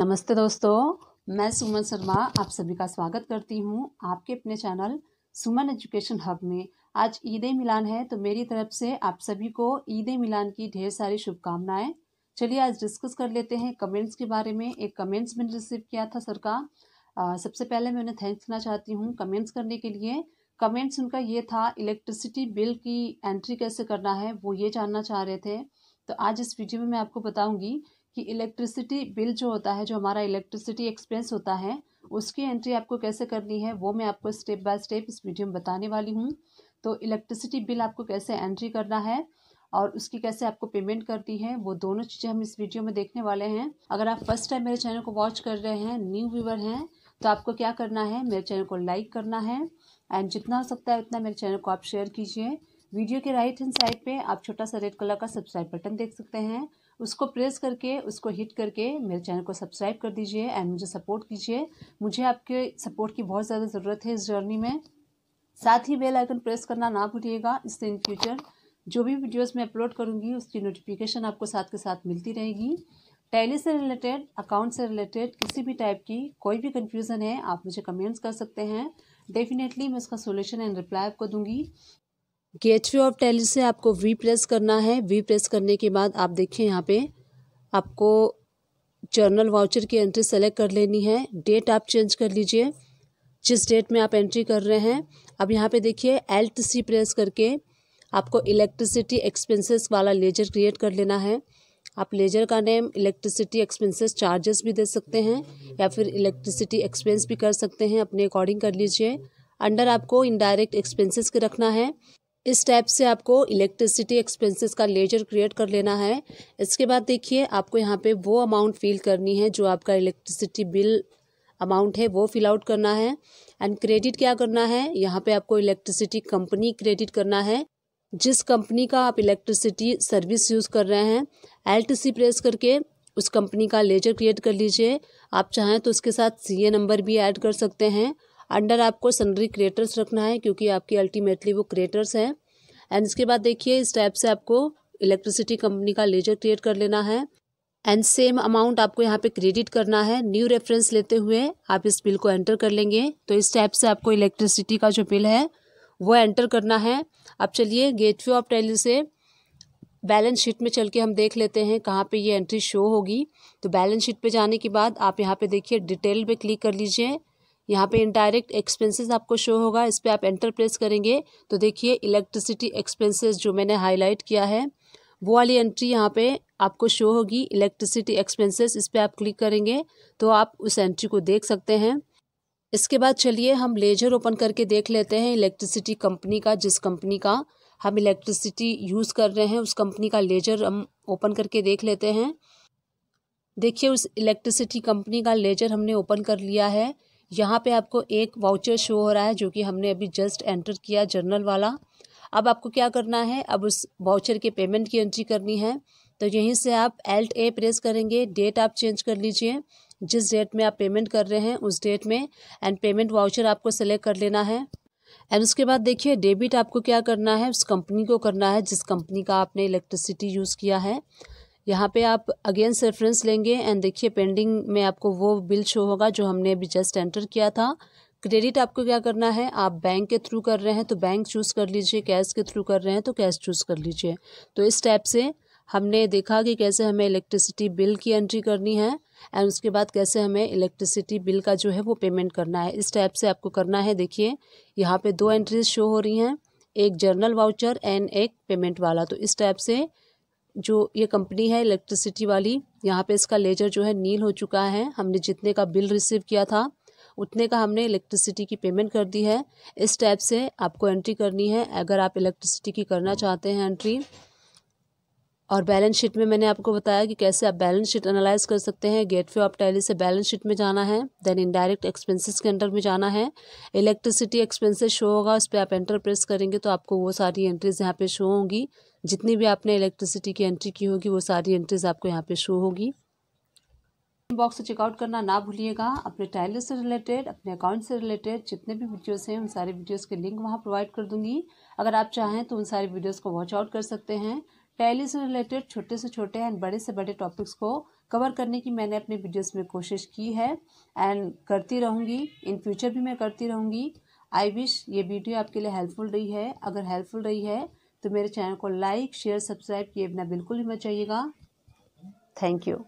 नमस्ते दोस्तों मैं सुमन शर्मा आप सभी का स्वागत करती हूँ आपके अपने चैनल सुमन एजुकेशन हब में आज ईद मिलान है तो मेरी तरफ से आप सभी को ईद मिलान की ढेर सारी शुभकामनाएं चलिए आज डिस्कस कर लेते हैं कमेंट्स के बारे में एक कमेंट्स मैंने रिसीव किया था सर का आ, सबसे पहले मैं उन्हें थैंक्स करना चाहती हूँ कमेंट्स करने के लिए कमेंट्स उनका ये था इलेक्ट्रिसिटी बिल की एंट्री कैसे करना है वो ये जानना चाह रहे थे तो आज इस वीडियो में मैं आपको बताऊँगी कि इलेक्ट्रिसिटी बिल जो होता है जो हमारा इलेक्ट्रिसिटी एक्सपेंस होता है उसकी एंट्री आपको कैसे करनी है वो मैं आपको स्टेप बाय स्टेप इस वीडियो में बताने वाली हूँ तो इलेक्ट्रिसिटी बिल आपको कैसे एंट्री करना है और उसकी कैसे आपको पेमेंट करती है वो दोनों चीज़ें हम इस वीडियो में देखने वाले हैं अगर आप फर्स्ट टाइम मेरे चैनल को वॉच कर रहे हैं न्यू व्यूवर हैं तो आपको क्या करना है मेरे चैनल को लाइक करना है एंड जितना हो सकता है उतना मेरे चैनल को आप शेयर कीजिए वीडियो के राइट हैंड साइड पे आप छोटा सा रेड कलर का सब्सक्राइब बटन देख सकते हैं उसको प्रेस करके उसको हिट करके मेरे चैनल को सब्सक्राइब कर दीजिए एंड मुझे सपोर्ट कीजिए मुझे आपके सपोर्ट की बहुत ज़्यादा ज़रूरत है इस जर्नी में साथ ही बेल आइकन प्रेस करना ना भूलिएगा इससे इन फ्यूचर जो भी वीडियोस मैं अपलोड करूँगी उसकी नोटिफिकेशन आपको साथ के साथ मिलती रहेगी टैली से रिलेटेड अकाउंट से रिलेटेड किसी भी टाइप की कोई भी कन्फ्यूज़न है आप मुझे कमेंट्स कर सकते हैं डेफिनेटली मैं उसका सोल्यूशन एंड रिप्लाई आपको दूंगी गेट वे ऑफ टैली से आपको वी प्रेस करना है वी प्रेस करने के बाद आप देखिए यहाँ पे आपको जर्नल वाउचर की एंट्री सेलेक्ट कर लेनी है डेट आप चेंज कर लीजिए जिस डेट में आप एंट्री कर रहे हैं अब यहाँ पे देखिए एल्ट सी प्रेस करके आपको इलेक्ट्रिसिटी एक्सपेंसेस वाला लेजर क्रिएट कर लेना है आप लेजर का नेम इलेक्ट्रिसिटी एक्सपेंसेस चार्जेस भी दे सकते हैं या फिर इलेक्ट्रिसिटी एक्सपेंस भी कर सकते हैं अपने अकॉर्डिंग कर लीजिए अंडर आपको इनडायरेक्ट एक्सपेंसेस के रखना है इस टाइप से आपको इलेक्ट्रिसिटी एक्सपेंसेस का लेजर क्रिएट कर लेना है इसके बाद देखिए आपको यहाँ पे वो अमाउंट फिल करनी है जो आपका इलेक्ट्रिसिटी बिल अमाउंट है वो फिल आउट करना है एंड क्रेडिट क्या करना है यहाँ पे आपको इलेक्ट्रिसिटी कंपनी क्रेडिट करना है जिस कंपनी का आप इलेक्ट्रिसिटी सर्विस यूज़ कर रहे हैं एल प्रेस करके उस कंपनी का लेजर क्रिएट कर लीजिए आप चाहें तो उसके साथ सी नंबर भी ऐड कर सकते हैं अंडर आपको सनरी क्रिएटर्स रखना है क्योंकि आपकी अल्टीमेटली वो क्रिएटर्स हैं एंड इसके बाद देखिए इस टाइप से आपको इलेक्ट्रिसिटी कंपनी का लेजर क्रिएट कर लेना है एंड सेम अमाउंट आपको यहाँ पे क्रेडिट करना है न्यू रेफरेंस लेते हुए आप इस बिल को एंटर कर लेंगे तो इस टाइप से आपको इलेक्ट्रिसिटी का जो बिल है वो एंटर करना है अब चलिए गेटवे ऑफ टेली से बैलेंस शीट में चल के हम देख लेते हैं कहाँ पे ये एंट्री शो होगी तो बैलेंस शीट पे जाने के बाद आप यहाँ पे देखिए डिटेल पे क्लिक कर लीजिए यहाँ पे इनडायरेक्ट एक्सपेंसेस आपको शो होगा इस पर आप एंटर प्रेस करेंगे तो देखिए इलेक्ट्रिसिटी एक्सपेंसेस जो मैंने हाईलाइट किया है वो वाली एंट्री यहाँ पे आपको शो होगी इलेक्ट्रिसिटी एक्सपेंसेस इस पर आप क्लिक करेंगे तो आप उस एंट्री को देख सकते हैं इसके बाद चलिए हम लेजर ओपन करके देख लेते हैं इलेक्ट्रिसिटी कंपनी का जिस कंपनी का हम इलेक्ट्रिसिटी यूज़ कर रहे हैं उस कंपनी का लेजर हम ओपन करके देख लेते हैं देखिए उस इलेक्ट्रिसिटी कंपनी का लेजर हमने ओपन कर लिया है यहाँ पे आपको एक वाउचर शो हो रहा है जो कि हमने अभी जस्ट एंटर किया जर्नल वाला अब आपको क्या करना है अब उस वाउचर के पेमेंट की एंट्री करनी है तो यहीं से आप एल्ट ए प्रेस करेंगे डेट आप चेंज कर लीजिए जिस डेट में आप पेमेंट कर रहे हैं उस डेट में एंड पेमेंट वाउचर आपको सेलेक्ट कर लेना है एंड उसके बाद देखिए डेबिट आपको क्या करना है उस कंपनी को करना है जिस कंपनी का आपने इलेक्ट्रिसिटी यूज़ किया है यहाँ पे आप अगेंस्ट रेफरेंस लेंगे एंड देखिए पेंडिंग में आपको वो बिल शो होगा जो हमने अभी जस्ट एंटर किया था क्रेडिट आपको क्या करना है आप बैंक के थ्रू कर रहे हैं तो बैंक चूज़ कर लीजिए कैश के थ्रू कर रहे हैं तो कैश चूज़ कर लीजिए तो इस टाइप से हमने देखा कि कैसे हमें इलेक्ट्रिसिटी बिल की एंट्री करनी है एंड उसके बाद कैसे हमें इलेक्ट्रिसिटी बिल का जो है वो पेमेंट करना है इस टाइप से आपको करना है देखिए यहाँ पे दो एंट्रीज शो हो रही हैं एक जर्नल वाउचर एंड एक पेमेंट वाला तो इस टाइप से जो ये कंपनी है इलेक्ट्रिसिटी वाली यहाँ पे इसका लेजर जो है नील हो चुका है हमने जितने का बिल रिसीव किया था उतने का हमने इलेक्ट्रिसिटी की पेमेंट कर दी है इस टाइप से आपको एंट्री करनी है अगर आप इलेक्ट्रिसिटी की करना चाहते हैं एंट्री और बैलेंस शीट में मैंने आपको बताया कि कैसे आप बैलेंस शीट एनालाइज कर सकते हैं गेटवे ऑफ टैली से बैलेंस शीट में जाना है देन इनडायरेक्ट एक्सपेंसेस के अंडर में जाना है इलेक्ट्रिसिटी एक्सपेंसेस शो होगा उस पर आप एंटर प्रेस करेंगे तो आपको वो सारी एंट्रीज यहाँ पे शो होंगी जितनी भी आपने इलेक्ट्रिसिटी की एंट्री की होगी वो सारी एंट्रीज आपको यहाँ पे शो होगी बॉक्स से चेकआउट करना ना भूलिएगा अपने टाइलर से रिलेटेड अपने अकाउंट से रिलेटेड जितने भी वीडियोस हैं उन सारे वीडियोस के लिंक वहाँ प्रोवाइड कर दूंगी अगर आप चाहें तो उन सारे वीडियोस को वॉच आउट कर सकते हैं टैली से रिलेटेड छोटे से छोटे एंड बड़े से बड़े टॉपिक्स को कवर करने की मैंने अपने वीडियोस में कोशिश की है एंड करती रहूँगी इन फ्यूचर भी मैं करती रहूँगी आई विश ये वीडियो आपके लिए हेल्पफुल रही है अगर हेल्पफुल रही है तो मेरे चैनल को लाइक शेयर सब्सक्राइब किए बिना बिल्कुल भी मत चाहिएगा थैंक यू